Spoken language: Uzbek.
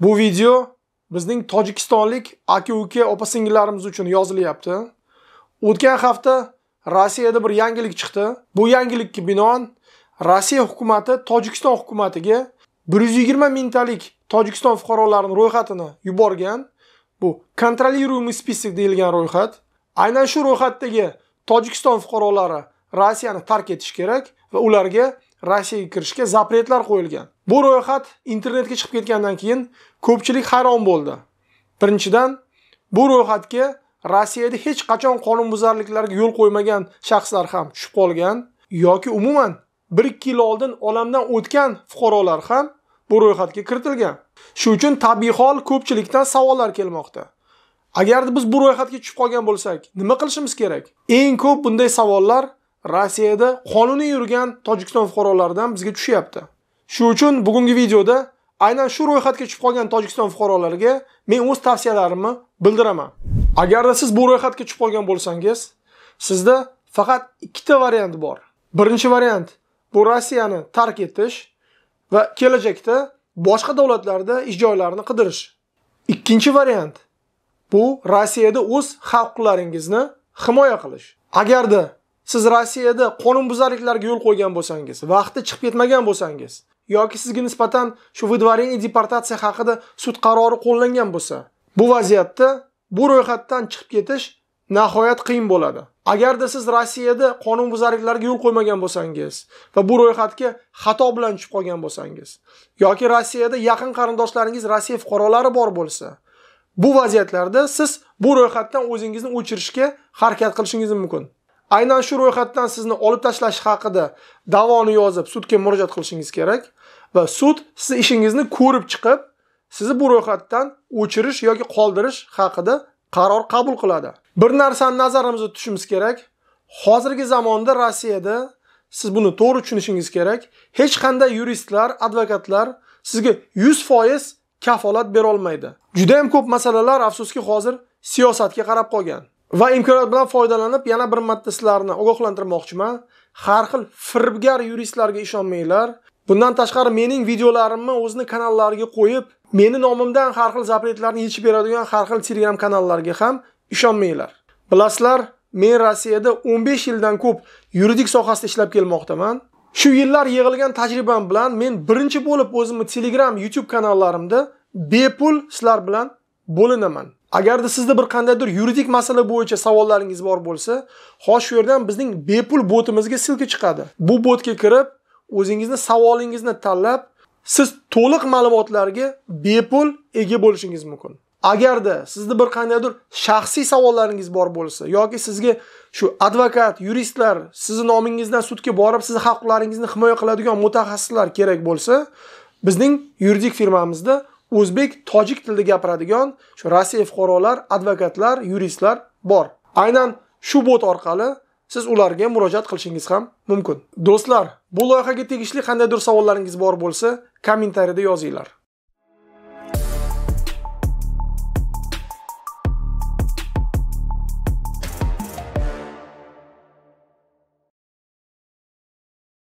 Bu video bizning tojikistonlik aka-uka opa-singillarimiz uchun yozilyapti. O'tgan hafta Rossiyada bir yangilik chiqdi. Bu yangilikka binoan Rossiya hukumati Tojikiston hukumatiga 120 mingtalik Tojikiston fuqarolarining ro'yxatini yuborgan. Bu kontrolliruемый список deyilgan ro'yxat. Aynan shu ro'yxatdagi Tojikiston fuqarolari Rossiyani tark etish kerak va ularga Rossiyaga kirishga zapretlar qo'yilgan. Bu ro'yxat internetga chiqib ketgandan keyin ko'pchilik hayron bo'ldi. Birinchidan, bu ro'yxatga Rossiyada hech qachon qonunbuzarliklarga yo'l qo'ymagan shaxslar ham tushib qolgan yoki umuman 1-2 yil oldin olamdan o'tgan fuqarolar ham bu ro'yxatga kiritilgan. shu uchun tabiiy hol ko'pchilikdan savollar kelmoqda. Agarda biz bu ro'yxatga tushib qolgan bo'lsak, nima qilishimiz kerak? Eng ko'p bunday savollar Rossiyada qonuniy yurgan Tojikiston fuqarolaridan bizga tushyapti. Shu uchun bugungi videoda aynan shu ro'yxatga tushib qolgan Tojikiston fuqarolariga men o'z tavsiyalarimni bildiraman. Agarda siz bu ro'yxatga tushib qolgan bo'lsangiz, sizda faqat ikkita variant bor. Birinchi variant bu Rossiyani tark etish va kelajakda boshqa davlatlarda ish joylarini qidirish. Ikkinchi variant bu Rossiyada o'z xalqlaringizni huquqlaringizni himoya qilish. Agarda siz rossiyada qonunbuzarliklarga yo'l qo'ygan bo'lsangiz vaqti chiqib ketmagan bo'lsangiz yoki sizga nisbatan shu выдворение deportatsiya haqida sud qarori qo'llangan bo'lsa bu vaziyatda bu ro'yxatdan chiqib ketish nihoyat qiyin bo'ladi agarda siz rossiyada qonunbuzarliklarga yo'l qo'ymagan bo'lsangiz va bu ro'yxatga xato bilan tushib qolgan bo'lsangiz yoki rossiyada yaqin qarindoshlaringiz rossiya fuqarolari bor bo'lsa bu vaziyatlarda siz bu ro'yxatdan o'zingizni o'chirishga harakat qilishingiz mumkin aynan shu ro'yxatdan sizni olib tashlash haqida da'voni yozib sudga murojaat qilishingiz kerak va sud sizni ishingizni ko'rib chiqib sizni bu ro'yxatdan o'chirish yoki qoldirish haqida qaror qabul qiladi bir narsani nazarimizda tutishimiz kerak hozirgi zamonda rossiyada siz buni to'g'ri tushunishingiz kerak hech qanday yuristlar advokatlar sizga yuz foiz kafolat berolmaydi judayam ko'p masalalar afsuski hozir siyosatga qarab qolgan va imkoniyat bilan foydalanib yana bir marta sizlarni ogohlantirmoqchiman. Har xil firibgar yuristlarga ishonmanglar. Bundan tashqari mening videolarimni o'zini kanallariga qo'yib, meni nomimdan har xil zapretlarni yechib beradigan har xil Telegram kanallariga ham ishonmanglar. Bilasizlar, men Rossiyada 15 yildan ko'p yuridik sohasida ishlab kelmoqdaman. Shu yillar yig'ilgan tajribam bilan men birinchi bo'lib o'zimni Telegram, YouTube kanallarimda bepul sizlar bilan bo'linaman agarda sizda bir qandaydir yuridik masala bo'yicha savollaringiz bor bo'lsa xo'sh shu yerdan bizning bepul botimizga ssilka chiqadi bu botga kirib o'zingizni savolingizni tanlab siz to'liq ma'lumotlarga bepul ega bo'lishingiz mumkin agarda sizda bir qandaydir shaxsiy savollaringiz bor bo'lsa yoki sizga shu advokat yuristlar sizni nomingizdan sudga borib sizni haq huquqlaringizni himoya qiladigan mutaxassislar kerak bo'lsa bizning yuridik firmamizda o'zbek tojik tilida gapiradigan shu rossiya fuqarolar advokatlar yuristlar bor aynan shu bot orqali siz ularga murojaat qilishingiz ham mumkin do'stlar bu loyihaga tegishli qandaydir savollaringiz bor bo'lsa kommentariyada yozinglar